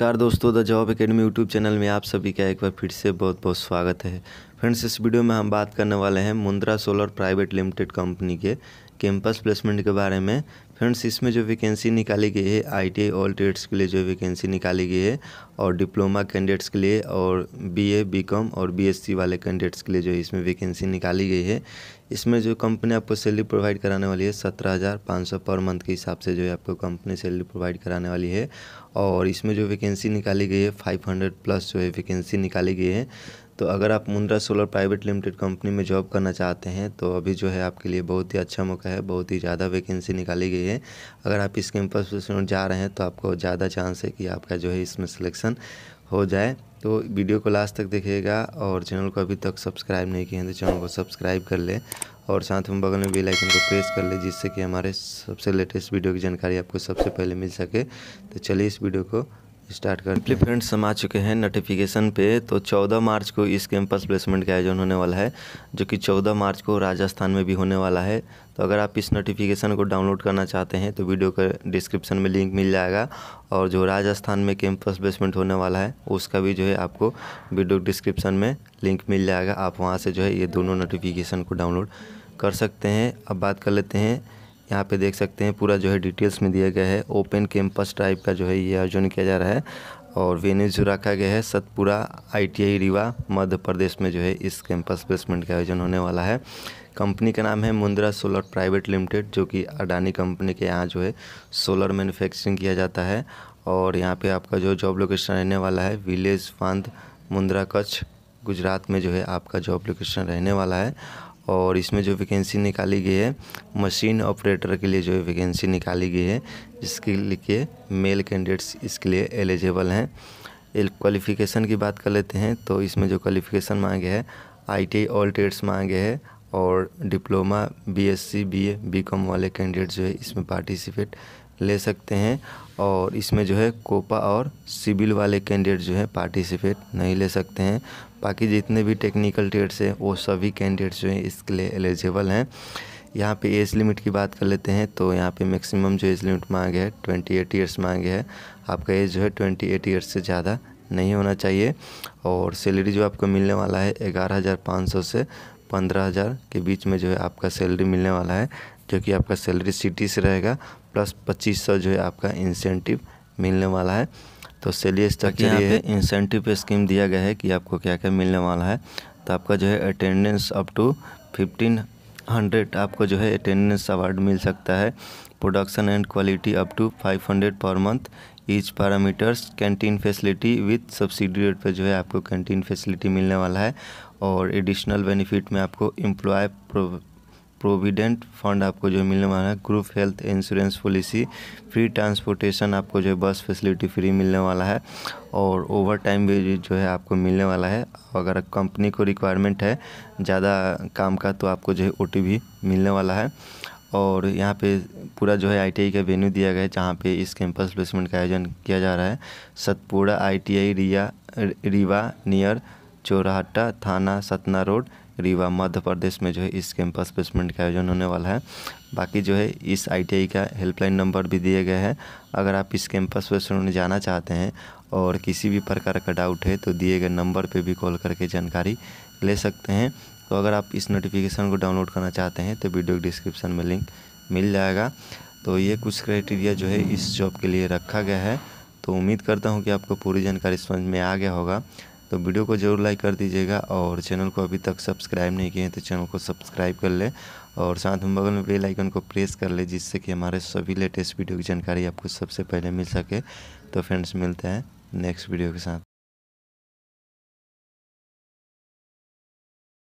नमस्कार दोस्तों the job academy YouTube channel में आप सभी का एक बार फिर से बहुत बहुत स्वागत है फ्रेंड्स इस वीडियो में हम बात करने वाले हैं Mundra solar private limited company के कैंपस प्लेसमेंट के बारे में फ्रेंड्स इसमें जो वैकेंसी निकाली गई है आई ऑल ट्रेड्स के लिए जो वैकेंसी निकाली गई है और डिप्लोमा कैंडिडेट्स के लिए और बीए बीकॉम और बीएससी वाले कैंडिडेट्स के लिए जो इसमें वैकेंसी निकाली गई है इसमें जो कंपनी आपको सैलरी प्रोवाइड कराने वाली है सत्रह हज़ार पाँच सौ पर मंथ के हिसाब से जो है आपको कंपनी सैलरी प्रोवाइड कराने वाली है और इसमें जो वैकेंसी निकाली गई है फाइव हंड्रेड प्लस जो है वैकेंसी निकाली गई है तो अगर आप Mundra solar private limited company में जॉब करना चाहते हैं तो अभी जो है आपके लिए बहुत ही अच्छा मौका है बहुत ही ज़्यादा वैकेंसी निकाली गई है अगर आप इस कैंपस में जा रहे हैं तो आपको ज़्यादा चांस है कि आपका जो है इसमें सिलेक्शन हो जाए तो वीडियो को लास्ट तक देखिएगा और चैनल को अभी तक सब्सक्राइब नहीं किए हैं तो चैनल को सब्सक्राइब कर लें और साथ में बगल में बेल आइकन को प्रेस कर लें जिससे कि हमारे सबसे लेटेस्ट वीडियो की जानकारी आपको सबसे पहले मिल सके तो चलिए इस वीडियो को स्टार्ट कर लिए फ्रेंड्स हम आ चुके हैं नोटिफिकेशन पे तो 14 मार्च को इस कैंपस प्लेसमेंट का आयोजन होने वाला है जो कि 14 मार्च को राजस्थान में भी होने वाला है तो अगर आप इस नोटिफिकेशन को डाउनलोड करना चाहते हैं तो वीडियो का डिस्क्रिप्शन में लिंक मिल जाएगा और जो राजस्थान में कैंपस प्लेसमेंट होने वाला है उसका भी जो है आपको वीडियो डिस्क्रिप्शन में लिंक मिल जाएगा आप वहाँ से जो है ये दोनों नोटिफिकेशन को डाउनलोड कर सकते हैं अब बात कर लेते हैं यहाँ पे देख सकते हैं पूरा जो है डिटेल्स में दिया गया है ओपन कैंपस टाइप का जो है ये आयोजन किया जा रहा है और वेन्यू जो रखा गया है सतपुरा आईटीआई रीवा मध्य प्रदेश में जो है इस कैंपस प्लेसमेंट का आयोजन होने वाला है कंपनी का नाम है मुंद्रा सोलर प्राइवेट लिमिटेड जो कि अडानी कंपनी के यहाँ जो है सोलर मैन्युफैक्चरिंग किया जाता है और यहाँ पर आपका जो जॉब लोकेशन रहने वाला है विलेज फांद मुंद्रा कच्छ गुजरात में जो है आपका जॉब लोकेशन रहने वाला है और इसमें जो वैकेंसी निकाली गई है मशीन ऑपरेटर के लिए जो वैकेंसी निकाली गई है जिसके लिए मेल कैंडिडेट्स इसके लिए एलिजिबल हैं क्वालिफ़िकेशन की बात कर लेते हैं तो इसमें जो क्वालिफ़िकेशन मांगे हैं आई टी ऑल ट्रेड्स मांगे हैं और डिप्लोमा बीएससी बीए बीकॉम वाले कैंडिडेट जो है इसमें पार्टिसिपेट ले सकते हैं और इसमें जो है कोपा और सिविल वाले कैंडिडेट जो है पार्टिसिपेट नहीं ले सकते हैं बाकी जितने भी टेक्निकल ट्रेड्स हैं वो सभी कैंडिडेट्स जो हैं इसके लिए एलिजिबल हैं यहाँ पे एज लिमिट की बात कर लेते हैं तो यहाँ पे मैक्सिमम जो एज लिमिट मांगे है ट्वेंटी एट ईयर्स मांगे है आपका एज जो है ट्वेंटी एट ईयर्स से ज़्यादा नहीं होना चाहिए और सैलरी जो आपको मिलने वाला है ग्यारह हज़ार पाँच सौ से पंद्रह हज़ार के बीच में जो है आपका सैलरी मिलने वाला है जो कि आपका सैलरी सिटी से रहेगा प्लस पच्चीस सौ जो है आपका इंसेंटिव मिलने वाला है तो चलिए स्ट्रक्चर ये है इंसेंटिव पे स्कीम दिया गया है कि आपको क्या क्या मिलने वाला है तो आपका जो है attendance up to fifteen hundred आपको जो है अटेंडेंस अवार्ड मिल सकता है production and quality up to five hundred per month each parameters canteen facility with subsidy rate पर जो है आपको कैंटीन फैसिलिटी मिलने वाला है और एडिशनल बेनिफिट में आपको एम्प्लॉय प्रोविडेंट फंड आपको जो मिलने वाला है group health insurance policy free transportation आपको जो है बस फैसिलिटी फ्री मिलने वाला है और ओवर टाइम भी जो है आपको मिलने वाला है अगर कंपनी को रिक्वायरमेंट है ज़्यादा काम का तो आपको जो है ओ भी मिलने वाला है और यहाँ पे पूरा जो है आईटीआई का वेन्यू दिया गया है जहाँ पे इस कैंपस प्लेसमेंट का आयोजन किया जा रहा है सतपुड़ा आईटीआई रिया रीवा नियर चौराहटा थाना सतना रोड रीवा मध्य प्रदेश में जो है इस कैंपस प्लेसमेंट का आयोजन होने वाला है बाकी जो है इस आईटीआई का हेल्पलाइन नंबर भी दिए गए हैं अगर आप इस कैंपस प्लेसमेंट में जाना चाहते हैं और किसी भी प्रकार का डाउट है तो दिए गए नंबर पर भी कॉल करके जानकारी ले सकते हैं तो अगर आप इस नोटिफिकेशन को डाउनलोड करना चाहते हैं तो वीडियो डिस्क्रिप्शन में लिंक मिल जाएगा तो ये कुछ क्राइटेरिया जो है इस जॉब के लिए रखा गया है तो उम्मीद करता हूँ कि आपको पूरी जानकारी समझ में आ गया होगा तो वीडियो को ज़रूर लाइक कर दीजिएगा और चैनल को अभी तक सब्सक्राइब नहीं किए हैं तो चैनल को सब्सक्राइब कर ले और साथ में बगल में बेल आइकन को प्रेस कर ले जिससे कि हमारे सभी लेटेस्ट वीडियो की जानकारी आपको सबसे पहले मिल सके तो फ्रेंड्स मिलते हैं नेक्स्ट वीडियो के साथ